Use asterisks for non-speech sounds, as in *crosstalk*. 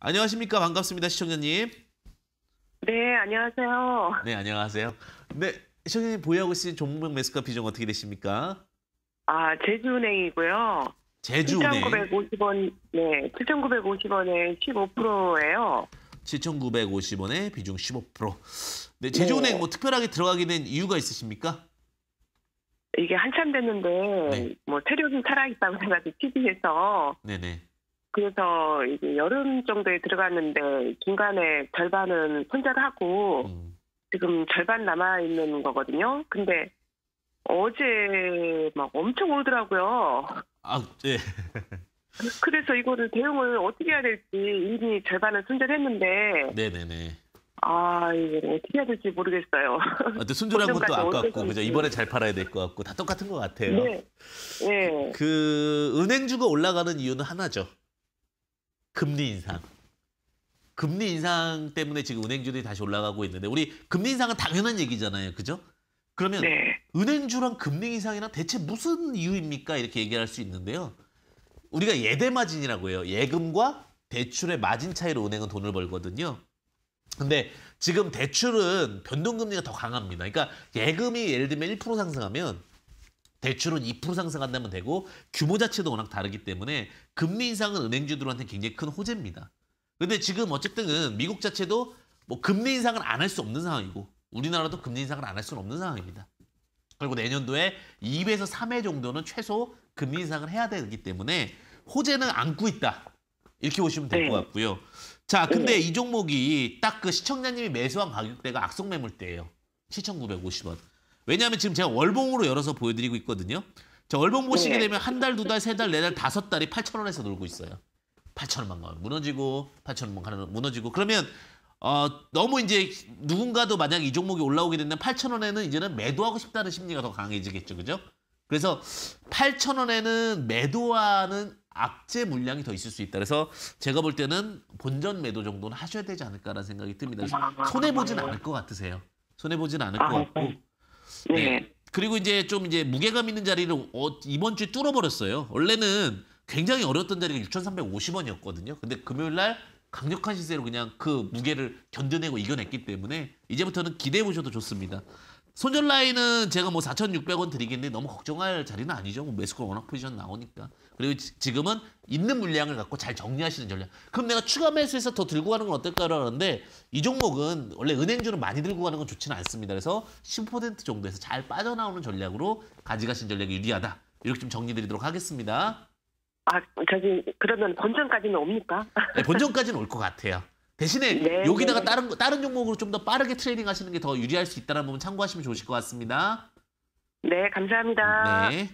안녕하십니까 반갑습니다 시청자님. 네 안녕하세요. 네 안녕하세요. 네 시청자님 보유하고 계신 종목 명 매수가 비중 어떻게 되십니까? 아 제주은행이고요. 제주은행. 7,950원 네 7,950원에 15%예요. 7,950원에 비중 15%. 네 제주은행 네. 뭐 특별하게 들어가게 된 이유가 있으십니까? 이게 한참 됐는데 네. 뭐 체력이 살아있다고 생각이 취지 v 에서 네네. 그래서 이제 여름 정도에 들어갔는데 중간에 절반은 손절하고 음. 지금 절반 남아 있는 거거든요. 근데 어제 막 엄청 오더라고요. 아, 예. *laughs* 그래서 이거를 대응을 어떻게 해야 될지 이미 절반은 손절했는데. 네네네. 아, 이게 어떻게 해야 될지 모르겠어요. 아, 근데 순전한 것도 *laughs* 아깝고, 그죠? 이번에 잘 팔아야 될 것 같고, 다 똑같은 것 같아요. 네. 네. 그, 은행주가 올라가는 이유는 하나죠. 금리 인상. 금리 인상 때문에 지금 은행주들이 다시 올라가고 있는데 우리 금리 인상은 당연한 얘기잖아요. 그죠? 그러면 네. 은행주랑 금리 인상이랑 대체 무슨 이유입니까? 이렇게 얘기할 수 있는데요. 우리가 예대 마진이라고 해요. 예금과 대출의 마진 차이로 은행은 돈을 벌거든요. 근데 지금 대출은 변동금리가 더 강합니다. 그러니까 예금이 예를 들면 1% 상승하면 대출은 2% 상승한다면 되고 규모 자체도 워낙 다르기 때문에 금리 인상은 은행주들한테 굉장히 큰 호재입니다. 근데 지금 어쨌든 미국 자체도 뭐 금리 인상을 안 할 수 없는 상황이고 우리나라도 금리 인상을 안 할 수는 없는 상황입니다. 그리고 내년도에 2에서 3회 정도는 최소 금리 인상을 해야 되기 때문에 호재는 안고 있다. 이렇게 보시면 될것 네. 같고요. 자, 근데 네. 이 종목이 딱 그 시청자님이 매수한 가격대가 악성 매물대예요. 7,950원. 왜냐하면 지금 제가 월봉으로 열어서 보여드리고 있거든요. 저 월봉 보시게 네. 되면 한 달, 두 달, 세 달, 네 달, 다섯 달이 8천 원에서 놀고 있어요. 8천 원만 가면 무너지고 8천 원만 가면 무너지고 그러면 어, 너무 이제 누군가도 만약 이 종목이 올라오게 되면 8천 원에는 이제는 매도하고 싶다는 심리가 더 강해지겠죠, 그죠? 그래서 8천 원에는 매도하는 악재 물량이 더 있을 수 있다. 그래서 제가 볼 때는 본전 매도 정도는 하셔야 되지 않을까라는 생각이 듭니다. 음, 음, 음. 손해 보진 않을 것 같으세요? 손해 보진 않을 것 아, 같고. 네. 네. 네. 그리고 이제 좀 이제 무게감 있는 자리를 어, 이번 주에 뚫어버렸어요. 원래는 굉장히 어려웠던 자리가 6,350원이었거든요. 근데 금요일 날 강력한 시세로 그냥 그 무게를 견뎌내고 이겨냈기 때문에 이제부터는 기대해 보셔도 좋습니다. 손절라인은 제가 뭐 4,600원 드리겠는데 너무 걱정할 자리는 아니죠. 뭐 매수가 워낙 포지션 나오니까. 그리고 지금은 있는 물량을 갖고 잘 정리하시는 전략. 그럼 내가 추가 매수해서 더 들고 가는 건 어떨까라는데 이 종목은 원래 은행주는 많이 들고 가는 건 좋지는 않습니다. 그래서 10% 정도에서 잘 빠져나오는 전략으로 가져가신 전략이 유리하다. 이렇게 좀 정리드리도록 하겠습니다. 아, 저기 그러면 본전까지는 옵니까? 네, 본전까지는 올 것 같아요. 대신에 네, 네, 여기다가 네. 다른 다른 종목으로 좀 더 빠르게 트레이딩 하시는 게 더 유리할 수 있다는 부분 참고하시면 좋으실 것 같습니다. 네, 감사합니다. 네.